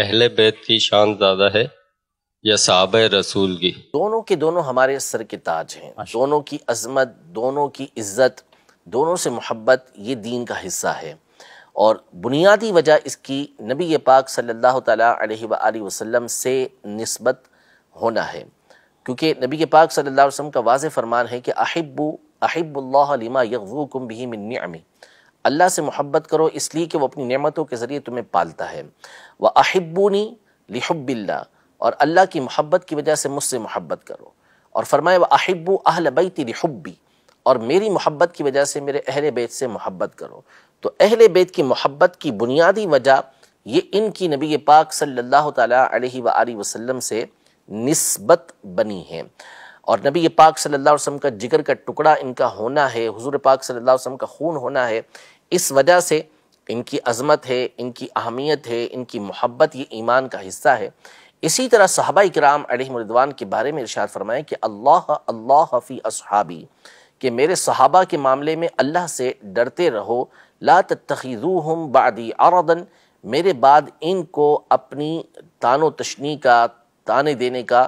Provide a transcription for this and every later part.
अहल बैत की शान ज़्यादा है या साहब रसूल की दोनों के दोनों हमारे सर के ताज हैं दोनों की अजमत दोनों की इज्जत दोनों से मोहब्बत ये दीन का हिस्सा है और बुनियादी वजह इसकी नबी पाक सल्लल्लाहु अलैहि वसल्लम से नस्बत होना है क्योंकि नबी पाक सल्लल्लाहु अलैहि वसल्लम का वाज फरमान है कि अहिबू अहिबुल्लिमा यकू कुम भी अमी अल्लाह से मोहब्बत करो इसलिए कि वो अपनी नेमतों के ज़रिए तुम्हें पालता है वह अहिबूनी लिहब्बिल्ला और अल्लाह की मोहब्बत की वजह से मुझसे मोहब्बत करो और फरमाए व अहिब्बू अहल बैती लिहब्बी और मेरी मोहब्बत की वजह से मेरे अहल बैत से मोहब्बत करो तो अहल बैत की मोहब्बत की बुनियादी वजह ये इनकी नबी पाक सल्लल्लाहु अलैहि वसल्लम से नस्बत बनी है और नबी पाक सल्लल्लाहु अलैहि वसल्लम का जिगर का टुकड़ा इनका होना है हुजूर पाक सल्लल्लाहु अलैहि वसल्लम का खून होना है इस वजह से इनकी अजमत है इनकी अहमियत है इनकी मोहब्बत ये ईमान का हिस्सा है इसी तरह साहबा कराम अलिमरदवान के बारे में इरशाद फरमाएँ कि अल्लाह अल्लाह फ़ी असहाबी कि मेरे सहाबा के मामले में अल्लाह से डरते रहो ला तखीजूहम बादी आरदन मेरे बाद इनको अपनी तानो तशनी का ताने देने का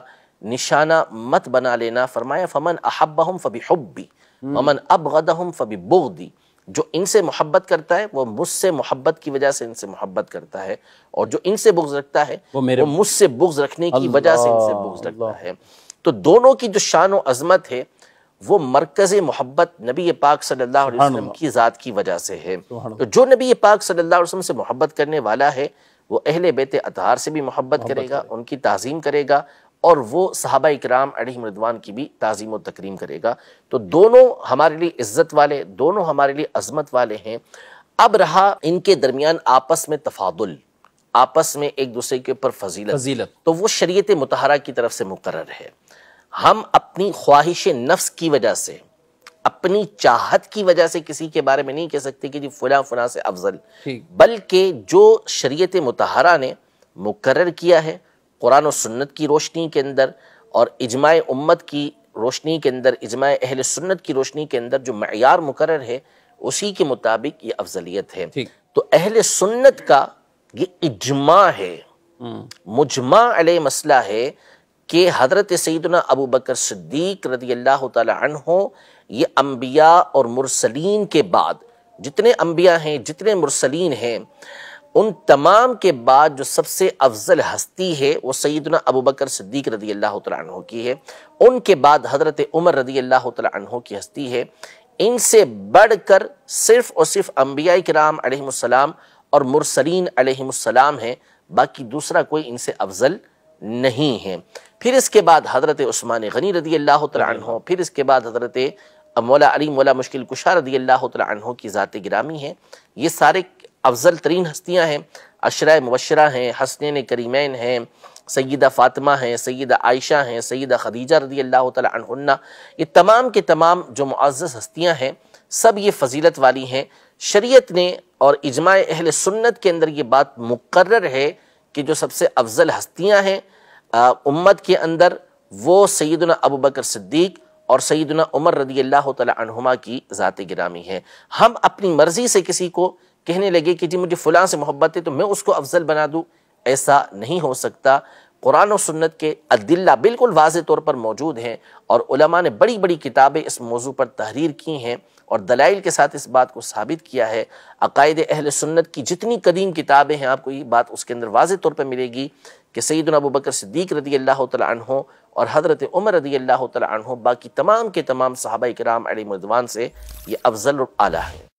निशाना मत बना लेना फरमाया फमन अहब हम फबी हब्बी ममन अबगद हम फबी बुगदी जो इनसे मोहब्बत करता है वो मुझसे मोहब्बत की वजह से इनसे मोहब्बत करता है और जो इनसे बुग्ज रखता है वो, मेरे वो मुझसे बुग्ज रखने की वजह से इनसे बुग्ज रखता है तो दोनों की जो शान व अजमत है वो मरकज़ मोहब्बत नबी पाक सल्लल्लाहु अलैहि वसल्लम की ज़ात की वजह से है तो जो नबी पाक सल्लल्लाहु अलैहि वसल्लम से मोहब्बत करने वाला है वो अहले बेत अतहार से भी मोहब्बत करेगा उनकी तज़ीम करेगा और वो सहाबा इकराम अली मरदवान की भी तज़ीम व तकरीम करेगा तो दोनों हमारे लिए इज़्ज़त वाले दोनों हमारे लिए अजमत वाले हैं अब रहा इनके दरमियान आपस में तफादुल आपस में एक दूसरे के ऊपर फजीलत फजीलत तो वो शरीयत मतहरा की तरफ से मुकर है हम अपनी ख्वाहिश नफ्स की वजह से अपनी चाहत की वजह से किसी के बारे में नहीं कह सकते कि जी फुला फुला से अफजल बल्कि जो शरीयत मतहरा ने मुकर किया है कुरान और सुन्नत की रोशनी के अंदर और इजमाय उम्मत की रोशनी के अंदर इजमाय अहल सुन्नत की रोशनी के अंदर जो मैार मुकर है उसी के मुताबिक ये अफजलियत है तो अहल सुन्नत का ये इजमा है हम्म। मुजमा अल मसला है कि हजरत सईदना अबू बकर सिद्दीक रदी अल्लाह तहो ये अम्बिया और मुरसलिन के बाद जितने अम्बिया हैं जितने मुरसलीन हैं उन तमाम के बाद जो सबसे अफजल हस्ती है वो सईदना अबू बकर सिद्दीक रदी अल्लाह तहु की है उनके बाद हज़रत उमर रदी अल्लाह तहों की हस्ती है इनसे बढ़ कर सिर्फ़ और सिर्फ अम्बिया कराम और मुरसरीन अलहसलाम है बाकी दूसरा कोई इनसे अफजल नहीं है फिर इसके बाद हज़रत उस्मान गनी रदी अल्लाह तहु फिर इसके बाद हज़रत मौला अली मौला मुश्किल कुशा रदी अल्लाह तहु की ज़ात गिरामी है ये सारे अफजल तरीन हस्तियाँ हैं अशरा मुबशरा हैं हसनैन करीमैन हैं सैदा फ़ातिमा हैं सैद आयशा हैं सैद खदीजा रदी अल्लाह तुन्ना ये तमाम के तमाम जो मुआज़ हस्तियाँ हैं सब ये फजीलत वाली हैं शरीत ने और इजमा अहल सुन्नत के अंदर ये बात मुकर है कि जो सबसे अफजल हस्तियाँ हैं उम्मत के अंदर वो सैदना अबू बकर सिद्दीक और सैदना उमर रदी अल्लाह तुमा की ज़ात गिरामी है हम अपनी मर्ज़ी से किसी को कहने लगे कि जी मुझे फ़लाँ से मोहब्बत है तो मैं उसको अफजल बना दूँ ऐसा नहीं हो सकता कुरान और सुन्नत के अदिल्ला बिल्कुल वाज तौर पर मौजूद हैं और ने बड़ी बड़ी किताबें इस मौजू पर तहरीर की हैं और दलाइल के साथ इस बात को साबित किया है अकायद अहल सुन्नत की जितनी कदीम किताबें हैं आपको ये बात उसके अंदर वाज तौर पर मिलेगी कि सईद अबू बकर सिद्दीक रदी अल्लाह तहों और हज़रत उमर रदी अल्लाह तहों बाकी तमाम के तमाम सहाबा कराम अली मदवान से ये अफजल आला है